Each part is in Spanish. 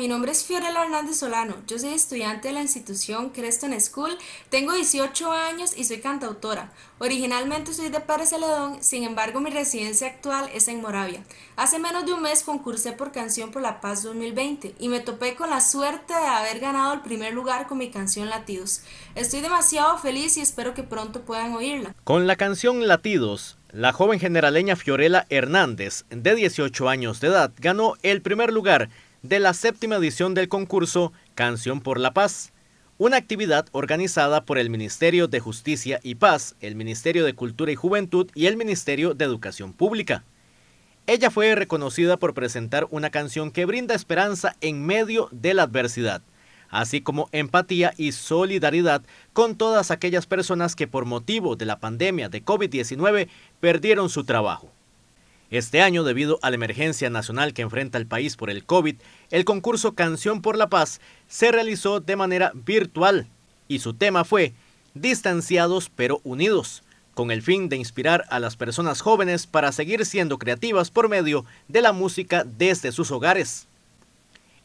mi nombre es Fiorella Hernández Solano, yo soy estudiante de la institución Creston School, tengo 18 años y soy cantautora. Originalmente soy de Pérez sin embargo mi residencia actual es en Moravia. Hace menos de un mes concursé por Canción por la Paz 2020 y me topé con la suerte de haber ganado el primer lugar con mi canción Latidos. Estoy demasiado feliz y espero que pronto puedan oírla. Con la canción Latidos, la joven generaleña Fiorella Hernández, de 18 años de edad, ganó el primer lugar de la séptima edición del concurso Canción por la Paz, una actividad organizada por el Ministerio de Justicia y Paz, el Ministerio de Cultura y Juventud y el Ministerio de Educación Pública. Ella fue reconocida por presentar una canción que brinda esperanza en medio de la adversidad, así como empatía y solidaridad con todas aquellas personas que por motivo de la pandemia de COVID-19 perdieron su trabajo. Este año, debido a la emergencia nacional que enfrenta el país por el COVID, el concurso Canción por la Paz se realizó de manera virtual y su tema fue Distanciados pero Unidos, con el fin de inspirar a las personas jóvenes para seguir siendo creativas por medio de la música desde sus hogares.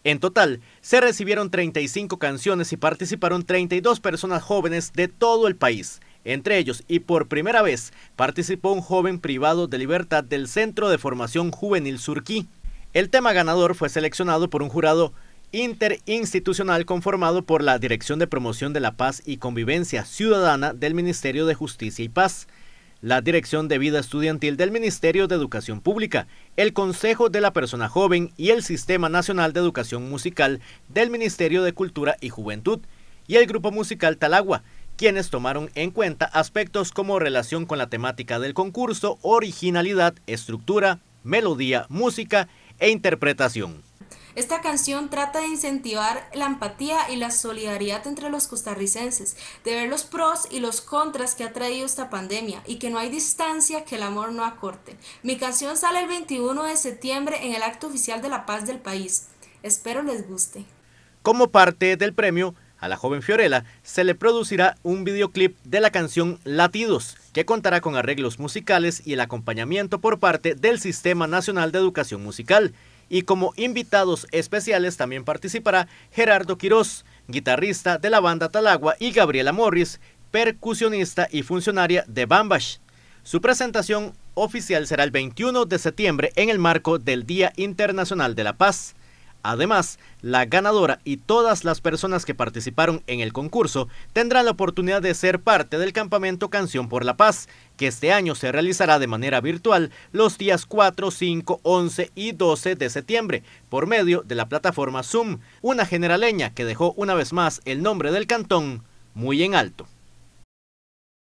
En total, se recibieron 35 canciones y participaron 32 personas jóvenes de todo el país, entre ellos, y por primera vez, participó un joven privado de libertad del Centro de Formación Juvenil Surquí. El tema ganador fue seleccionado por un jurado interinstitucional conformado por la Dirección de Promoción de la Paz y Convivencia Ciudadana del Ministerio de Justicia y Paz, la Dirección de Vida Estudiantil del Ministerio de Educación Pública, el Consejo de la Persona Joven y el Sistema Nacional de Educación Musical del Ministerio de Cultura y Juventud, y el Grupo Musical Talagua, quienes tomaron en cuenta aspectos como relación con la temática del concurso, originalidad, estructura, melodía, música e interpretación. Esta canción trata de incentivar la empatía y la solidaridad entre los costarricenses, de ver los pros y los contras que ha traído esta pandemia y que no hay distancia que el amor no acorte. Mi canción sale el 21 de septiembre en el acto oficial de la paz del país. Espero les guste. Como parte del premio, a la joven Fiorella se le producirá un videoclip de la canción Latidos, que contará con arreglos musicales y el acompañamiento por parte del Sistema Nacional de Educación Musical. Y como invitados especiales también participará Gerardo Quirós, guitarrista de la banda Talagua, y Gabriela Morris, percusionista y funcionaria de Bambash. Su presentación oficial será el 21 de septiembre en el marco del Día Internacional de la Paz. Además, la ganadora y todas las personas que participaron en el concurso tendrán la oportunidad de ser parte del campamento Canción por la Paz, que este año se realizará de manera virtual los días 4, 5, 11 y 12 de septiembre por medio de la plataforma Zoom, una generaleña que dejó una vez más el nombre del cantón muy en alto.